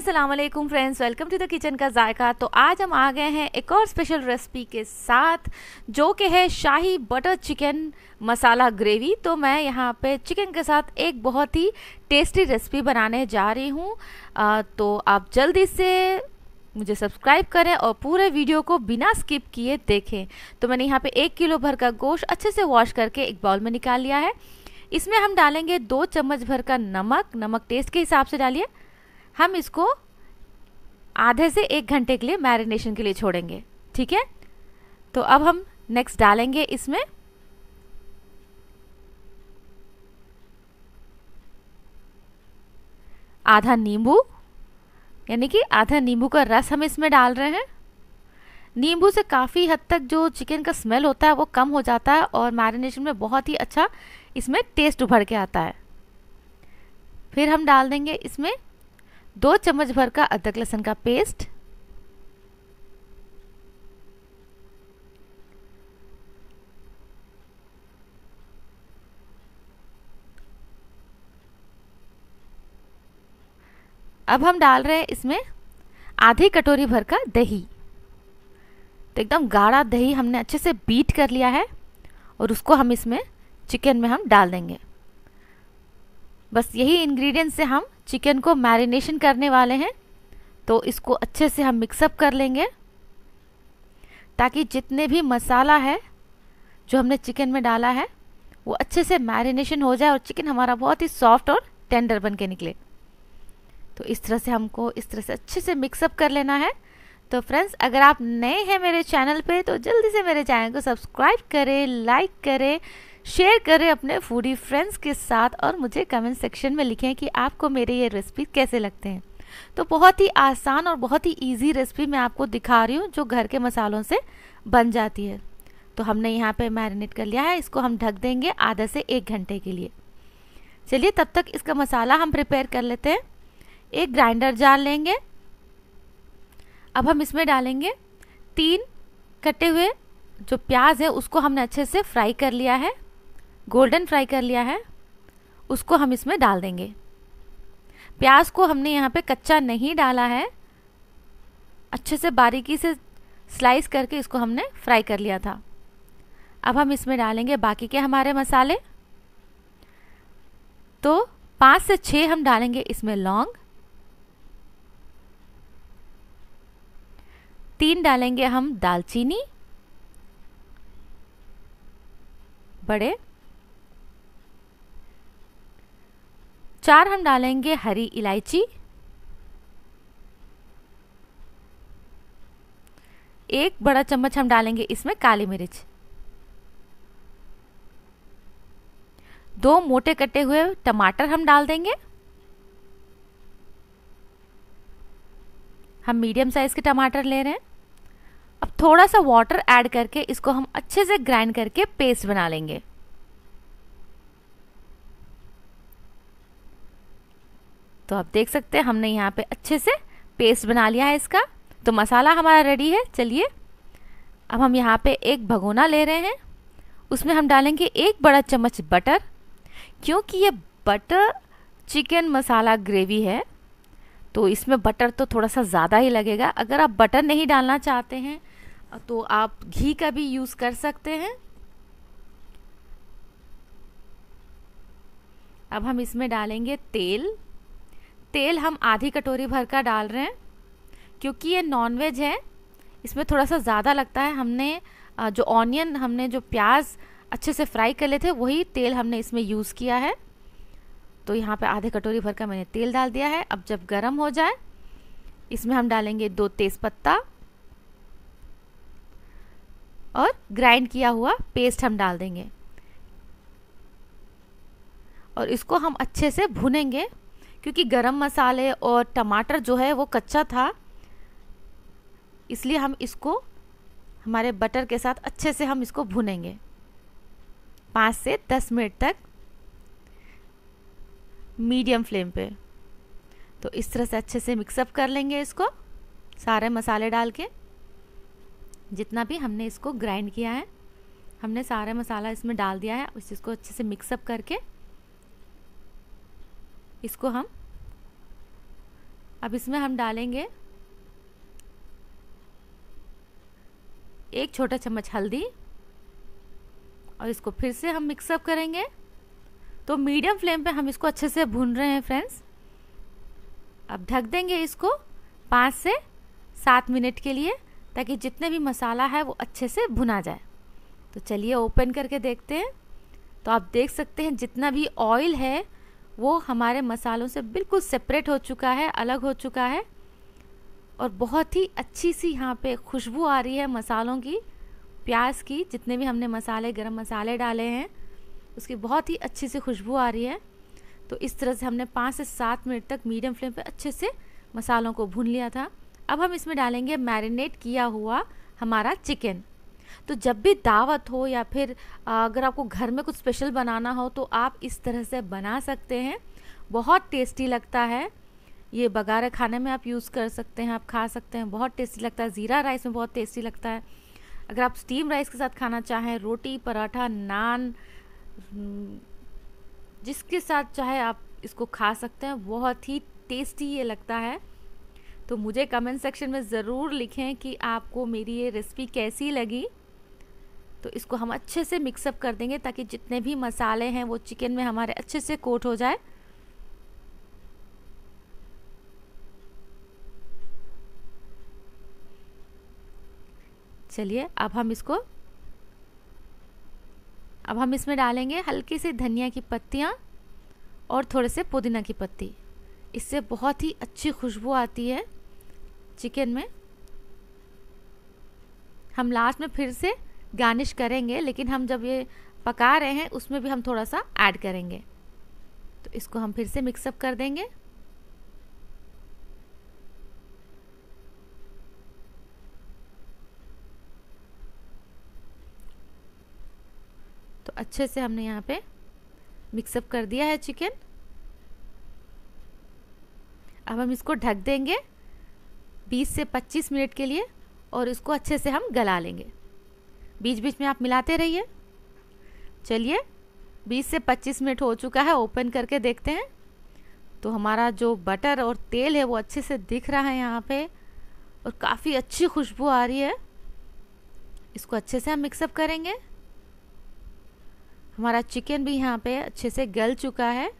Aslam friends welcome to the kitchen का जायका तो आज हम आ गए हैं एक और स्पेशल रेसिपी के साथ जो कि है शाही बटर चिकन मसाला ग्रेवी तो मैं यहाँ पे चिकन के साथ एक बहुत ही टेस्टी रेसिपी बनाने जा रही हूँ तो आप जल्दी से मुझे सब्सक्राइब करें और पूरे वीडियो को बिना स्किप किए देखें तो मैंने यहाँ पे एक किलो भर का गोश्त अच्छे से वॉश करके एक बाउल में निकाल लिया है इसमें हम डालेंगे दो चम्मच भर का नमक नमक टेस्ट के हिसाब से डालिए हम इसको आधे से एक घंटे के लिए मैरिनेशन के लिए छोड़ेंगे ठीक है तो अब हम नेक्स्ट डालेंगे इसमें आधा नींबू यानी कि आधा नींबू का रस हम इसमें डाल रहे हैं नींबू से काफ़ी हद तक जो चिकन का स्मेल होता है वो कम हो जाता है और मैरिनेशन में बहुत ही अच्छा इसमें टेस्ट उभर के आता है फिर हम डाल देंगे इसमें दो चम्मच भर का अदरक लहसुन का पेस्ट अब हम डाल रहे हैं इसमें आधी कटोरी भर का दही तो एकदम गाढ़ा दही हमने अच्छे से बीट कर लिया है और उसको हम इसमें चिकन में हम डाल देंगे बस यही इंग्रेडिएंट से हम चिकन को मैरिनेशन करने वाले हैं तो इसको अच्छे से हम मिक्सअप कर लेंगे ताकि जितने भी मसाला है जो हमने चिकन में डाला है वो अच्छे से मैरिनेशन हो जाए और चिकन हमारा बहुत ही सॉफ्ट और टेंडर बन के निकले तो इस तरह से हमको इस तरह से अच्छे से मिक्सअप कर लेना है तो फ्रेंड्स अगर आप नए हैं मेरे चैनल पे तो जल्दी से मेरे चैनल को सब्सक्राइब करें लाइक करें शेयर करें अपने फूडी फ्रेंड्स के साथ और मुझे कमेंट सेक्शन में लिखें कि आपको मेरे ये रेसिपी कैसे लगते हैं तो बहुत ही आसान और बहुत ही इजी रेसिपी मैं आपको दिखा रही हूँ जो घर के मसालों से बन जाती है तो हमने यहाँ पे मैरिनेट कर लिया है इसको हम ढक देंगे आधा से एक घंटे के लिए चलिए तब तक इसका मसाला हम प्रिपेयर कर लेते हैं एक ग्राइंडर जार लेंगे अब हम इसमें डालेंगे तीन कटे हुए जो प्याज है उसको हमने अच्छे से फ्राई कर लिया है गोल्डन फ्राई कर लिया है उसको हम इसमें डाल देंगे प्याज को हमने यहाँ पे कच्चा नहीं डाला है अच्छे से बारीकी से स्लाइस करके इसको हमने फ्राई कर लिया था अब हम इसमें डालेंगे बाकी के हमारे मसाले तो पाँच से छः हम डालेंगे इसमें लौंग तीन डालेंगे हम दालचीनी बड़े चार हम डालेंगे हरी इलायची एक बड़ा चम्मच हम डालेंगे इसमें काली मिर्च दो मोटे कटे हुए टमाटर हम डाल देंगे हम मीडियम साइज़ के टमाटर ले रहे हैं अब थोड़ा सा वाटर ऐड करके इसको हम अच्छे से ग्राइंड करके पेस्ट बना लेंगे तो आप देख सकते हैं हमने यहाँ पे अच्छे से पेस्ट बना लिया है इसका तो मसाला हमारा रेडी है चलिए अब हम यहाँ पे एक भगोना ले रहे हैं उसमें हम डालेंगे एक बड़ा चम्मच बटर क्योंकि ये बटर चिकन मसाला ग्रेवी है तो इसमें बटर तो थोड़ा सा ज़्यादा ही लगेगा अगर आप बटर नहीं डालना चाहते हैं तो आप घी का भी यूज़ कर सकते हैं अब हम इसमें डालेंगे तेल तेल हम आधी कटोरी भर का डाल रहे हैं क्योंकि ये नॉनवेज है इसमें थोड़ा सा ज़्यादा लगता है हमने जो ऑनियन हमने जो प्याज अच्छे से फ्राई कर लिए थे वही तेल हमने इसमें यूज़ किया है तो यहाँ पे आधे कटोरी भर का मैंने तेल डाल दिया है अब जब गर्म हो जाए इसमें हम डालेंगे दो तेज़पत्ता और ग्राइंड किया हुआ पेस्ट हम डाल देंगे और इसको हम अच्छे से भुनेंगे क्योंकि गरम मसाले और टमाटर जो है वो कच्चा था इसलिए हम इसको हमारे बटर के साथ अच्छे से हम इसको भुनेंगे पाँच से दस मिनट तक मीडियम फ्लेम पे तो इस तरह से अच्छे से मिक्सअप कर लेंगे इसको सारे मसाले डाल के जितना भी हमने इसको ग्राइंड किया है हमने सारा मसाला इसमें डाल दिया है उस चीज़ को अच्छे से मिक्सअप करके इसको हम अब इसमें हम डालेंगे एक छोटा चम्मच हल्दी और इसको फिर से हम मिक्सअप करेंगे तो मीडियम फ्लेम पे हम इसको अच्छे से भून रहे हैं फ्रेंड्स अब ढक देंगे इसको पाँच से सात मिनट के लिए ताकि जितने भी मसाला है वो अच्छे से भुना जाए तो चलिए ओपन करके देखते हैं तो आप देख सकते हैं जितना भी ऑयल है वो हमारे मसालों से बिल्कुल सेपरेट हो चुका है अलग हो चुका है और बहुत ही अच्छी सी यहाँ पे खुशबू आ रही है मसालों की प्याज की जितने भी हमने मसाले गरम मसाले डाले हैं उसकी बहुत ही अच्छी सी खुशबू आ रही है तो इस तरह से हमने पाँच से सात मिनट तक मीडियम फ्लेम पे अच्छे से मसालों को भून लिया था अब हम इसमें डालेंगे मैरिनेट किया हुआ हमारा चिकन तो जब भी दावत हो या फिर अगर आपको घर में कुछ स्पेशल बनाना हो तो आप इस तरह से बना सकते हैं बहुत टेस्टी लगता है ये बघारा खाने में आप यूज़ कर सकते हैं आप खा सकते हैं बहुत टेस्टी लगता है ज़ीरा राइस में बहुत टेस्टी लगता है अगर आप स्टीम राइस के साथ खाना चाहें रोटी पराठा नान हम्म, जिसके साथ चाहे आप इसको खा सकते हैं बहुत ही टेस्टी ये लगता है तो मुझे कमेंट सेक्शन में ज़रूर लिखें कि आपको मेरी ये रेसिपी कैसी लगी तो इसको हम अच्छे से मिक्सअप कर देंगे ताकि जितने भी मसाले हैं वो चिकन में हमारे अच्छे से कोट हो जाए चलिए अब हम इसको अब हम इसमें डालेंगे हल्की सी धनिया की पत्तियाँ और थोड़े से पुदीना की पत्ती इससे बहुत ही अच्छी खुशबू आती है चिकन में हम लास्ट में फिर से गार्निश करेंगे लेकिन हम जब ये पका रहे हैं उसमें भी हम थोड़ा सा ऐड करेंगे तो इसको हम फिर से मिक्सअप कर देंगे तो अच्छे से हमने यहाँ पे मिक्सअप कर दिया है चिकन अब हम इसको ढक देंगे 20 से 25 मिनट के लिए और इसको अच्छे से हम गला लेंगे बीच बीच में आप मिलाते रहिए चलिए 20 से 25 मिनट हो चुका है ओपन करके देखते हैं तो हमारा जो बटर और तेल है वो अच्छे से दिख रहा है यहाँ पे और काफ़ी अच्छी खुशबू आ रही है इसको अच्छे से हम मिक्सअप करेंगे हमारा चिकन भी यहाँ पे अच्छे से गल चुका है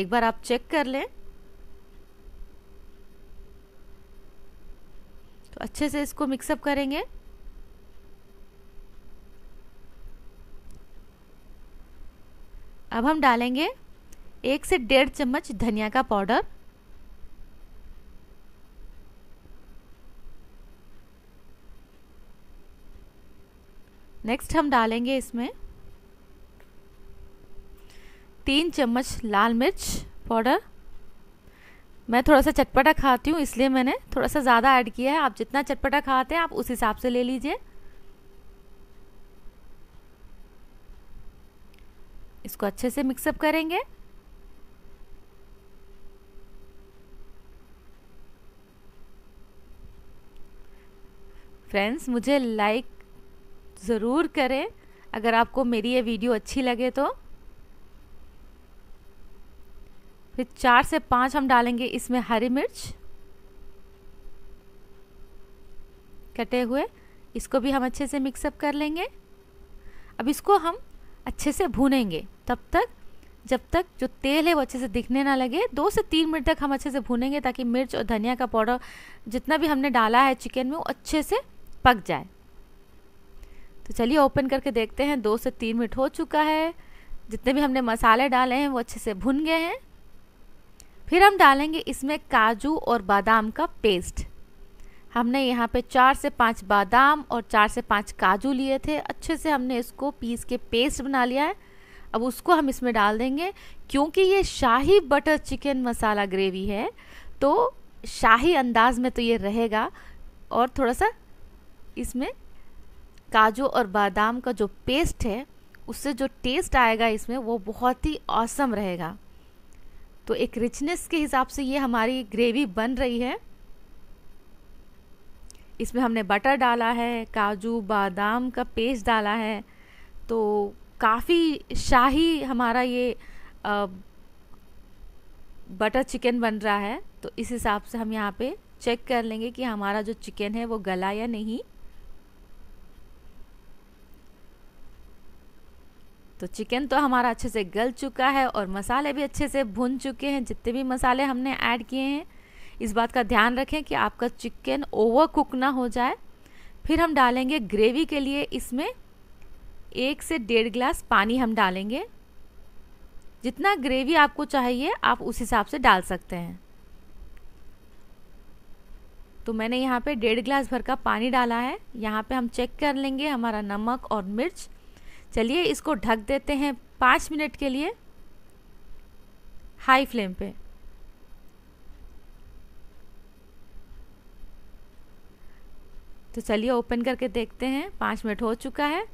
एक बार आप चेक कर लें तो अच्छे से इसको मिक्सअप करेंगे अब हम डालेंगे एक से डेढ़ चम्मच धनिया का पाउडर नेक्स्ट हम डालेंगे इसमें तीन चम्मच लाल मिर्च पाउडर मैं थोड़ा सा चटपटा खाती हूँ इसलिए मैंने थोड़ा सा ज़्यादा ऐड किया है आप जितना चटपटा खाते हैं आप उस हिसाब से ले लीजिए इसको अच्छे से मिक्सअप करेंगे फ्रेंड्स मुझे लाइक ज़रूर करें अगर आपको मेरी ये वीडियो अच्छी लगे तो फिर चार से पाँच हम डालेंगे इसमें हरी मिर्च कटे हुए इसको भी हम अच्छे से मिक्सअप कर लेंगे अब इसको हम अच्छे से भूनेंगे तब तक जब तक जो तेल है वो अच्छे से दिखने ना लगे दो से तीन मिनट तक हम अच्छे से भूनेंगे ताकि मिर्च और धनिया का पाउडर जितना भी हमने डाला है चिकन में वो अच्छे से पक जाए तो चलिए ओपन करके देखते हैं दो से तीन मिनट हो चुका है जितने भी हमने मसाले डाले हैं वो अच्छे से भुन गए हैं फिर हम डालेंगे इसमें काजू और बादाम का पेस्ट हमने यहाँ पे चार से पाँच बादाम और चार से पाँच काजू लिए थे अच्छे से हमने इसको पीस के पेस्ट बना लिया है अब उसको हम इसमें डाल देंगे क्योंकि ये शाही बटर चिकन मसाला ग्रेवी है तो शाही अंदाज में तो ये रहेगा और थोड़ा सा इसमें काजू और बादाम का जो पेस्ट है उससे जो टेस्ट आएगा इसमें वो बहुत ही औसम रहेगा तो एक रिचनेस के हिसाब से ये हमारी ग्रेवी बन रही है इसमें हमने बटर डाला है काजू बादाम का पेस्ट डाला है तो काफ़ी शाही हमारा ये आ, बटर चिकन बन रहा है तो इस हिसाब से हम यहाँ पे चेक कर लेंगे कि हमारा जो चिकन है वो गला या नहीं तो चिकन तो हमारा अच्छे से गल चुका है और मसाले भी अच्छे से भुन चुके हैं जितने भी मसाले हमने ऐड किए हैं इस बात का ध्यान रखें कि आपका चिकन ओवर कुक ना हो जाए फिर हम डालेंगे ग्रेवी के लिए इसमें एक से डेढ़ गिलास पानी हम डालेंगे जितना ग्रेवी आपको चाहिए आप उस हिसाब से डाल सकते हैं तो मैंने यहाँ पे डेढ़ गिलास भर का पानी डाला है यहाँ पे हम चेक कर लेंगे हमारा नमक और मिर्च चलिए इसको ढक देते हैं पाँच मिनट के लिए हाई फ्लेम पे तो चलिए ओपन करके देखते हैं पाँच मिनट हो चुका है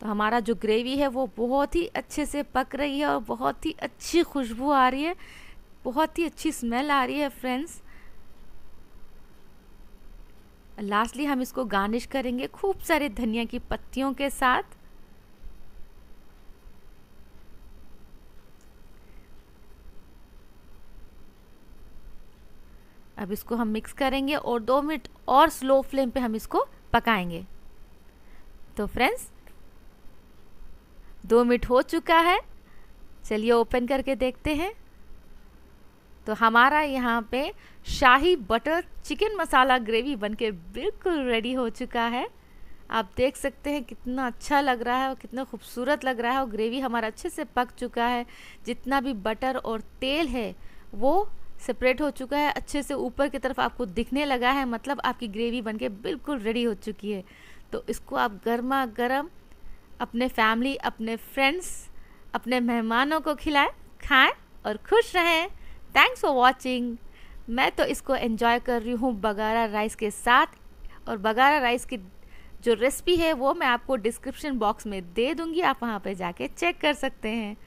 तो हमारा जो ग्रेवी है वो बहुत ही अच्छे से पक रही है और बहुत ही अच्छी खुशबू आ रही है बहुत ही अच्छी स्मेल आ रही है फ्रेंड्स लास्टली हम इसको गार्निश करेंगे खूब सारे धनिया की पत्तियों के साथ अब इसको हम मिक्स करेंगे और दो मिनट और स्लो फ्लेम पे हम इसको पकाएंगे तो फ्रेंड्स दो मिनट हो चुका है चलिए ओपन करके देखते हैं तो हमारा यहाँ पे शाही बटर चिकन मसाला ग्रेवी बनके बिल्कुल रेडी हो चुका है आप देख सकते हैं कितना अच्छा लग रहा है और कितना खूबसूरत लग रहा है और ग्रेवी हमारा अच्छे से पक चुका है जितना भी बटर और तेल है वो सेपरेट हो चुका है अच्छे से ऊपर की तरफ आपको दिखने लगा है मतलब आपकी ग्रेवी बनके बिल्कुल रेडी हो चुकी है तो इसको आप गर्मा गर्म अपने फैमिली अपने फ्रेंड्स अपने मेहमानों को खिलाएं खाएं और खुश रहें थैंक्स फॉर वॉचिंग मैं तो इसको एंजॉय कर रही हूँ बघारा राइस के साथ और बघारा राइस की जो रेसिपी है वो मैं आपको डिस्क्रिप्शन बॉक्स में दे दूँगी आप वहाँ पर जाके चेक कर सकते हैं